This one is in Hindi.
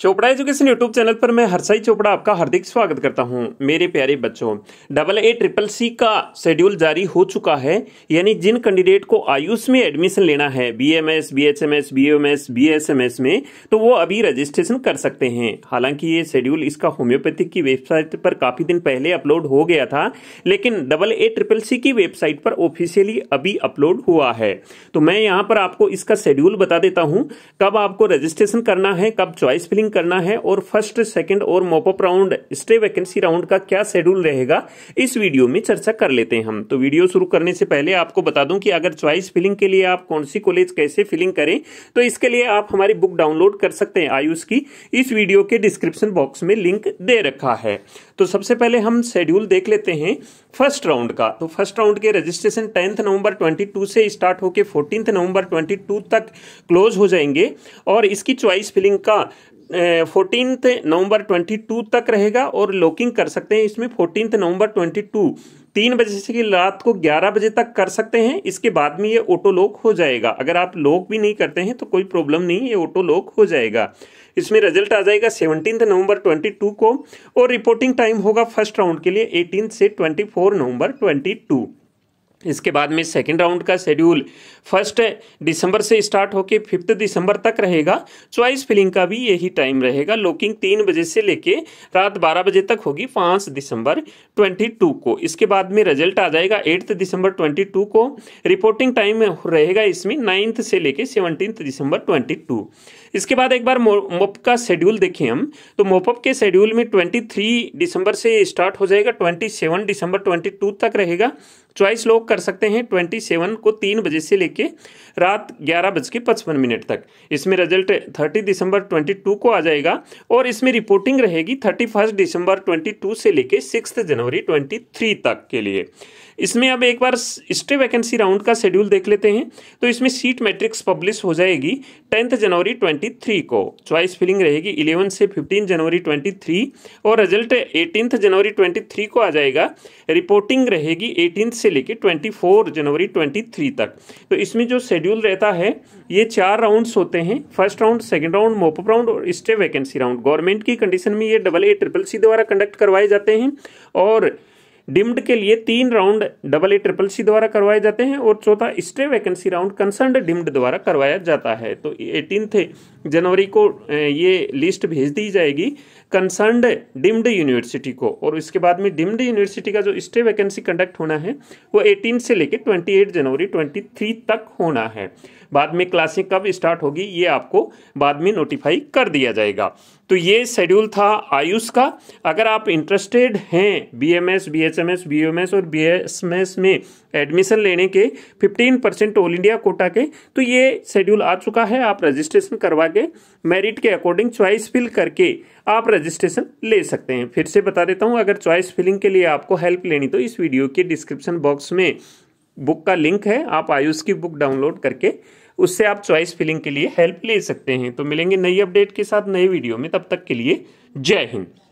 चोपड़ा एजुकेशन यूट्यूब चैनल पर मैं हरसाई चोपड़ा आपका हार्दिक स्वागत करता हूं मेरे प्यारे बच्चों डबल ए ट्रिपल सी का शेड्यूल जारी हो चुका है यानी जिन कैंडिडेट को आयुष में एडमिशन लेना है बीएमएस बीएचएमएस बीएमएस बीएसएमएस में तो वो अभी रजिस्ट्रेशन कर सकते हैं हालांकि ये शेड्यूल इसका होम्योपैथिक की वेबसाइट पर काफ़ी दिन पहले अपलोड हो गया था लेकिन डबल ए ट्रिपल सी की वेबसाइट पर ऑफिशियली अभी अपलोड हुआ है तो मैं यहाँ पर आपको इसका शेड्यूल बता देता हूँ कब आपको रजिस्ट्रेशन करना है कब चॉइस फिलिंग बुकिंग करना है और फर्स्ट सेकंड और mop up round stay vacancy round का क्या शेड्यूल रहेगा इस वीडियो में चर्चा कर लेते हैं हम तो वीडियो शुरू करने से पहले आपको बता दूं कि अगर च्वाइस फिलिंग के लिए आप कौन सी कॉलेज कैसे फिलिंग करें तो इसके लिए आप हमारी बुक डाउनलोड कर सकते हैं आयुष की इस वीडियो के डिस्क्रिप्शन बॉक्स में लिंक दे रखा है तो सबसे पहले हम शेड्यूल देख लेते हैं फर्स्ट राउंड का तो फर्स्ट राउंड के रजिस्ट्रेशन टेंथ नवंबर 22 से स्टार्ट होकर फोर्टीन नवंबर 22 तक क्लोज हो जाएंगे और इसकी चॉइस फिलिंग का फोर्टीन नवंबर ट्वेंटी टू तक रहेगा और लॉकिंग कर सकते हैं इसमें फोर्टीन नवंबर ट्वेंटी टू तीन बजे से रात को ग्यारह बजे तक कर सकते हैं इसके बाद में ये ऑटो लॉक हो जाएगा अगर आप लॉक भी नहीं करते हैं तो कोई प्रॉब्लम नहीं ये ऑटो लॉक हो जाएगा इसमें रिजल्ट आ जाएगा सेवनटीन नवंबर 22 को और रिपोर्टिंग टाइम होगा फर्स्ट राउंड के लिए एटीन से 24 नवंबर 22 इसके बाद में सेकेंड राउंड का शेड्यूल फर्स्ट दिसंबर से स्टार्ट होकर फिफ्थ दिसंबर तक रहेगा चॉइस फिलिंग का भी यही टाइम रहेगा लोकिंग तीन बजे से लेके रात बारह बजे तक होगी पाँच दिसंबर ट्वेंटी टू को इसके बाद में रिजल्ट आ जाएगा एट्थ दिसंबर ट्वेंटी टू को रिपोर्टिंग टाइम रहेगा इसमें नाइन्थ से लेके सेवनटीन दिसंबर ट्वेंटी टू इसके बाद एक बार मोपअप का शेड्यूल देखें हम तो मोपअप के शेड्यूल में ट्वेंटी थ्री दिसंबर से स्टार्ट हो जाएगा twenty seven December twenty two तक रहेगा चॉइस लोग कर सकते हैं ट्वेंटी सेवन को तीन बजे से लेके रात ग्यारह बज के पचपन मिनट तक इसमें result thirty December twenty two को आ जाएगा और इसमें रिपोर्टिंग रहेगी thirty first December twenty two से लेके सिक्स जनवरी ट्वेंटी थ्री तक के लिए इसमें अब एक बार स्टे वैकेंसी राउंड का शेड्यूल देख लेते हैं तो इसमें सीट मैट्रिक्स पब्लिश हो जाएगी टेंथ जनवरी ट्वेंटी थ्री को चॉइस फिलिंग रहेगी इलेवन से फिफ्टीन जनवरी ट्वेंटी थ्री और result eighteenth January twenty three को आ जाएगा रिपोर्टिंग रहेगी एटीन से लेकर twenty four January twenty three तक तो इसमें जो शेड्यूल रहता है ये चार राउंड्स होते हैं first round second round mop up round और स्टे वैकेंसी राउंड गवर्नमेंट की कंडीशन में ये डबल ए ट्रिपल सी द्वारा कंडक्ट करवाए जाते हैं और डिम्ड के लिए तीन round double A triple C द्वारा करवाए जाते हैं और चौथा stay vacancy round concern deemed द्वारा करवाया जाता है तो एटीन जनवरी को ये लिस्ट भेज दी जाएगी कंसर्न डिम्ड यूनिवर्सिटी को और इसके बाद में डिम्ड यूनिवर्सिटी का जो स्टे वैकेंसी कंडक्ट होना है वो एटीन से लेकर ट्वेंटी जनवरी ट्वेंटी तक होना है बाद में क्लासें कब स्टार्ट होगी ये आपको बाद में नोटिफाई कर दिया जाएगा तो ये शेड्यूल था आयुष का अगर आप इंटरेस्टेड हैं B M S B H M S B M S और बी एस एम एस में एडमिशन लेने के fifteen percent all India quota के तो ये शेड्यूल आ चुका है आप रजिस्ट्रेशन करवा के मेरिट के अकॉर्डिंग चॉइस फिल करके आप रजिस्ट्रेशन ले सकते हैं फिर से बता देता हूँ अगर चॉइस फिलिंग के लिए आपको हेल्प लेनी तो इस वीडियो के डिस्क्रिप्शन बॉक्स में बुक का लिंक है आप आयुष की बुक डाउनलोड करके उससे आप चॉइस फिलिंग के लिए हेल्प ले सकते हैं तो मिलेंगे नई अपडेट के साथ नए वीडियो में तब तक के लिए जय हिंद